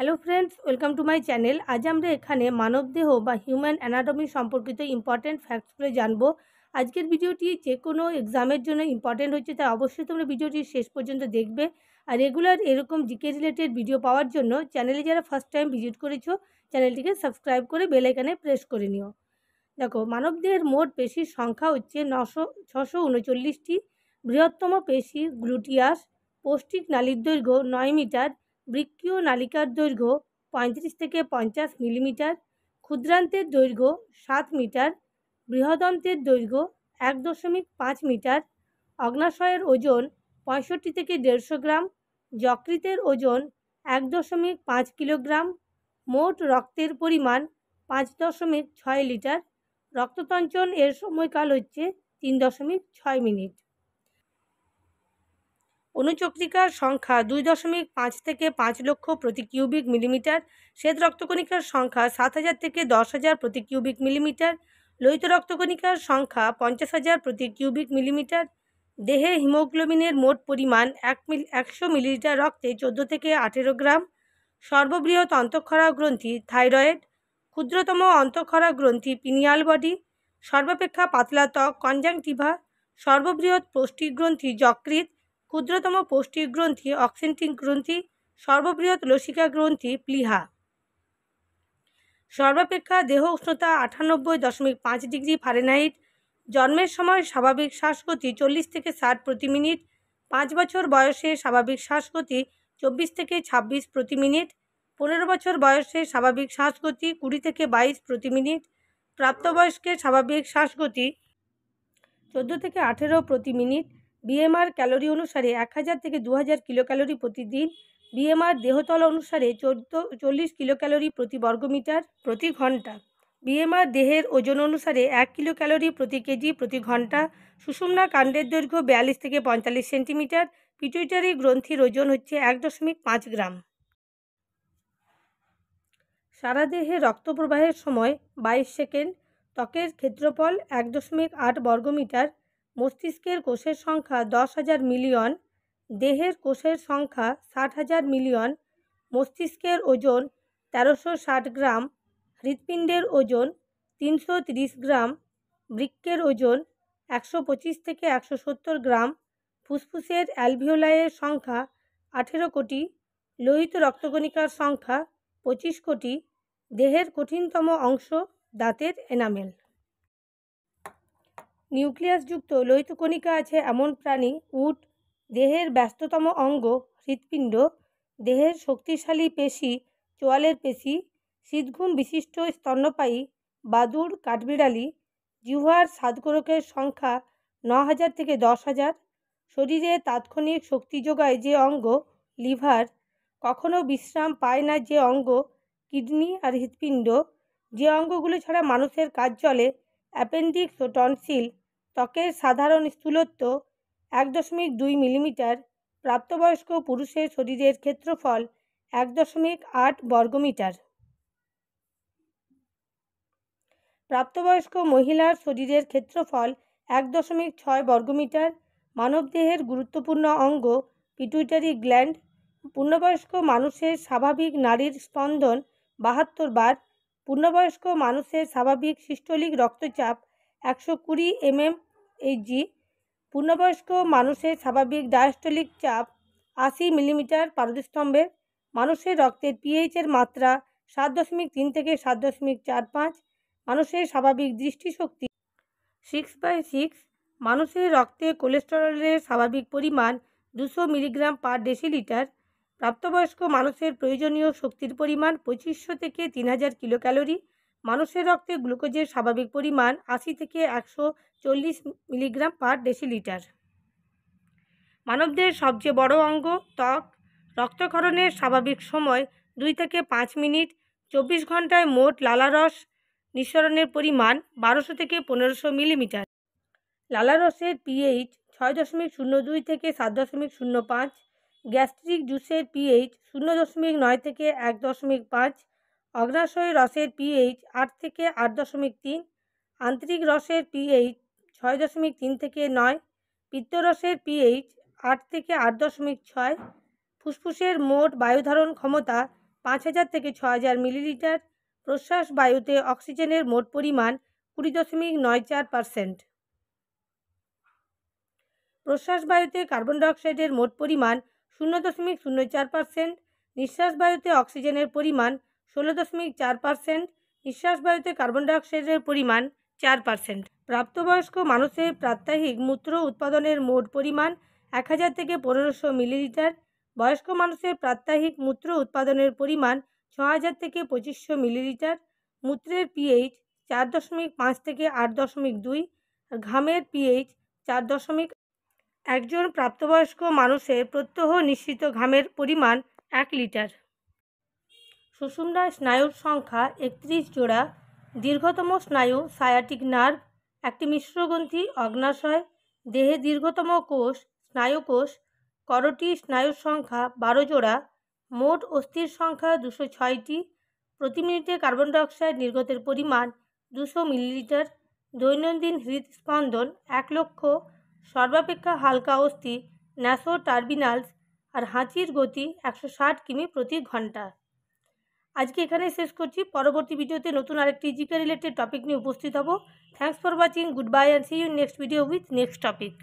hello friends welcome to my channel আজ আমরা এখানে মানবদেহ বা হিউম্যান অ্যানাটমি সম্পর্কিত ইম্পর্ট্যান্ট ফ্যাক্টসগুলো জানবো আজকের ভিডিওটি যে কোনো এক্সামের জন্য ইম্পর্ট্যান্ট হচ্ছে তাই অবশ্যই তোমরা ভিডিওটি শেষ পর্যন্ত দেখবে আর রেগুলার এরকম জিকে রিলেটেড ভিডিও পাওয়ার জন্য চ্যানেলে যারা ফার্স্ট টাইম ভিজিট করেছো চ্যানেলটিকে সাবস্ক্রাইব করে বেলাইকানে প্রেস করে নিও দেখো মানবদেহের মোট পেশির সংখ্যা হচ্ছে নশো ছশো উনচল্লিশটি বৃহত্তম পেশি গ্লুটিয়াস পৌষ্টিক নালীর দৈর্ঘ্য নয় মিটার বৃক্ষীয় নালিকার দৈর্ঘ্য পঁয়ত্রিশ থেকে পঞ্চাশ মিলিমিটার ক্ষুদ্রান্তের দৈর্ঘ্য সাত মিটার বৃহদন্তের দৈর্ঘ্য এক দশমিক পাঁচ মিটার অগ্নাশয়ের ওজন পঁয়ষট্টি থেকে দেড়শো গ্রাম যকৃতের ওজন এক দশমিক পাঁচ কিলোগ্রাম মোট রক্তের পরিমাণ পাঁচ দশমিক ছয় লিটার রক্ততঞ্চন এর সময়কাল হচ্ছে তিন দশমিক ছয় মিনিট অনুচক্রিকার সংখ্যা দুই দশমিক পাঁচ থেকে পাঁচ লক্ষ প্রতি কিউবিক মিলিমিটার শ্বেত রক্তকণিকার সংখ্যা সাত হাজার থেকে দশ হাজার প্রতি কিউবিক মিলিমিটার লোহিত রক্তকণিকার সংখ্যা পঞ্চাশ হাজার প্রতি কিউবিক মিলিমিটার দেহে হিমোগ্লোবিনের মোট পরিমাণ এক মিল একশো মিলিলিটার রক্তে চোদ্দো থেকে আঠেরো গ্রাম সর্ববৃহৎ অন্তঃক্ষরা গ্রন্থি থাইরয়েড ক্ষুদ্রতম অন্তঃক্ষরা গ্রন্থি পিনিয়াল বডি সর্বাপেক্ষা পাতলা ত্বক কনজাংটিভা সর্ববৃহৎ গ্রন্থি যকৃত ক্ষুদ্রতম পৌষ্টিক গ্রন্থি অক্সেন্টিং গ্রন্থি সর্ববৃহৎ লসিকা গ্রন্থি প্লিহা সর্বাপেক্ষা দেহ উষ্ণতা আটানব্বই দশমিক পাঁচ ডিগ্রি ফারেনহাইট জন্মের সময় স্বাভাবিক শ্বাসগতি চল্লিশ থেকে ষাট প্রতি মিনিট পাঁচ বছর বয়সে স্বাভাবিক শ্বাসগতি চব্বিশ থেকে ছাব্বিশ প্রতি মিনিট পনেরো বছর বয়সে স্বাভাবিক শ্বাসগতি কুড়ি থেকে বাইশ প্রতি মিনিট প্রাপ্তবয়স্কের স্বাভাবিক শ্বাসগতি চোদ্দো থেকে আঠেরো প্রতি মিনিট বিএমআর ক্যালোরি অনুসারে এক হাজার থেকে দু হাজার কিলোক্যালোরি প্রতিদিন বিএমআর দেহতল অনুসারে চোদ্দ চল্লিশ কিলোক্যালোরি প্রতি বর্গমিটার প্রতি ঘন্টা বিএমআর দেহের ওজন অনুসারে এক কিলো ক্যালোরি প্রতি কেজি প্রতি ঘন্টা সুষুমনা কাণ্ডের দৈর্ঘ্য বিয়াল্লিশ থেকে পঁয়তাল্লিশ সেন্টিমিটার পিটুইটারি গ্রন্থির ওজন হচ্ছে এক দশমিক পাঁচ গ্রাম সারা দেহে রক্ত প্রবাহের সময় বাইশ সেকেন্ড ত্বকের ক্ষেত্রফল এক দশমিক আট বর্গমিটার মস্তিষ্কের কোষের সংখ্যা দশ হাজার মিলিয়ন দেহের কোষের সংখ্যা ষাট হাজার মিলিয়ন মস্তিষ্কের ওজন তেরোশো ষাট গ্রাম হৃৎপিণ্ডের ওজন তিনশো তিরিশ গ্রাম বৃক্কের ওজন একশো পঁচিশ থেকে একশো সত্তর গ্রাম ফুসফুসের অ্যালভিওলাইয়ের সংখ্যা আঠেরো কোটি লোহিত রক্তকণিকার সংখ্যা পঁচিশ কোটি দেহের কঠিনতম অংশ দাঁতের এনামেল নিউক্লিয়াসযুক্ত লৈতকণিকা আছে এমন প্রাণী উট দেহের ব্যস্ততম অঙ্গ হৃৎপিণ্ড দেহের শক্তিশালী পেশি চোয়ালের পেশি শীতঘুম বিশিষ্ট স্তন্যপায়ী বাদুর কাঠবিড়ালি জিহুয়ার সাদকোরকের সংখ্যা ন হাজার থেকে দশ হাজার শরীরে তাৎক্ষণিক শক্তি যোগায় যে অঙ্গ লিভার কখনো বিশ্রাম পায় না যে অঙ্গ কিডনি আর হৃৎপিণ্ড যে অঙ্গগুলো ছাড়া মানুষের কাজ চলে অ্যাপেন্ডিক্স ও টনসিল ত্বকের সাধারণ স্থূলত্ব এক দশমিক দুই মিলিমিটার প্রাপ্তবয়স্ক পুরুষের শরীরের ক্ষেত্রফল এক দশমিক আট বর্গমিটার প্রাপ্তবয়স্ক মহিলার শরীরের ক্ষেত্রফল এক দশমিক ছয় বর্গমিটার মানবদেহের গুরুত্বপূর্ণ অঙ্গ পিটুইটারি গ্ল্যান্ড পূর্ণবয়স্ক মানুষের স্বাভাবিক নারীর স্পন্দন বাহাত্তর বার পূর্ণবয়স্ক মানুষের স্বাভাবিক সিস্টোলিক রক্তচাপ একশো কুড়ি এমএম জি পূর্ণবয়স্ক মানুষের স্বাভাবিক ডায়াস্টলিক চাপ আশি মিলিমিটার পারদস্তম্ভের মানুষের রক্তের পিএইচের মাত্রা সাত দশমিক তিন থেকে সাত দশমিক চার পাঁচ মানুষের স্বাভাবিক দৃষ্টিশক্তি সিক্স বাই সিক্স মানুষের রক্তে কোলেস্টেরলের স্বাভাবিক পরিমাণ দুশো মিলিগ্রাম পার ডেসিলিটার প্রাপ্তবয়স্ক মানুষের প্রয়োজনীয় শক্তির পরিমাণ পঁচিশশো থেকে তিন হাজার কিলোক্যালোরি মানুষের রক্তে গ্লুকোজের স্বাভাবিক পরিমাণ আশি থেকে একশো চল্লিশ মিলিগ্রাম পার ডেসিলিটার মানবদের সবচেয়ে বড় অঙ্গ ত্বক রক্তক্ষরণের স্বাভাবিক সময় দুই থেকে পাঁচ মিনিট চব্বিশ ঘন্টায় মোট লালারস নিঃসরণের পরিমাণ বারোশো থেকে পনেরোশো মিলিমিটার লালারসের পিএইচ ছয় দশমিক শূন্য দুই থেকে সাত দশমিক শূন্য পাঁচ গ্যাস্ট্রিক জুসের পিএইচ শূন্য দশমিক নয় থেকে এক দশমিক পাঁচ অগ্রাশয় রসের পিএইচ আট থেকে আট দশমিক তিন আন্তরিক রসের পিএইচ ছয় দশমিক তিন থেকে নয় পিত্তরসের পিএইচ আট থেকে আট দশমিক ছয় ফুসফুসের মোট বায়ুধারণ ক্ষমতা পাঁচ হাজার থেকে ছ হাজার মিলিলিটার প্রশ্বাস বায়ুতে অক্সিজেনের মোট পরিমাণ কুড়ি দশমিক নয় চার পারসেন্ট প্রশ্বাস বায়ুতে কার্বন ডাইঅক্সাইডের মোট পরিমাণ শূন্য দশমিক শূন্য চার পারসেন্ট নিঃশ্বাস বায়ুতে অক্সিজেনের পরিমাণ ষোলো দশমিক চার পারসেন্ট নিঃশ্বাসবায়ুতে কার্বন ডাইঅক্সাইডের পরিমাণ চার পারসেন্ট প্রাপ্তবয়স্ক মানুষের প্রাত্যহিক মূত্র উৎপাদনের মোট পরিমাণ এক হাজার থেকে পনেরোশো মিলিলিটার বয়স্ক মানুষের প্রাত্যহিক মূত্র উৎপাদনের পরিমাণ ছ হাজার থেকে পঁচিশশো মিলিলিটার মূত্রের পিএইচ চার দশমিক পাঁচ থেকে আট দশমিক দুই ঘামের পিএইচ চার দশমিক একজন প্রাপ্তবয়স্ক মানুষের প্রত্যহ নিঃসৃত ঘামের পরিমাণ এক লিটার সুষুম্নার স্নায়ুর সংখ্যা একত্রিশ জোড়া দীর্ঘতম স্নায়ু সায়াটিক নার্ভ একটি মিশ্রগ্রন্থি অগ্নাশয় দেহে দীর্ঘতম কোষ স্নায়ুকোষ করটি স্নায়ুর সংখ্যা বারো জোড়া মোট অস্থির সংখ্যা দুশো ছয়টি প্রতি মিনিটে কার্বন ডাইঅক্সাইড নির্গতের পরিমাণ দুশো মিলিলিটার দৈনন্দিন হৃদস্পন্দন এক লক্ষ সর্বাপেক্ষা হালকা অস্থি ন্যাসো টার্বিনালস আর হাঁচির গতি একশো ষাট কিমি প্রতি ঘন্টা আজকে এখানেই শেষ করছি পরবর্তী ভিডিওতে নতুন আরেকটি জিকে রিলেটেড টপিক নিয়ে উপস্থিত হব thanks for watching goodbye and see you next video with next topic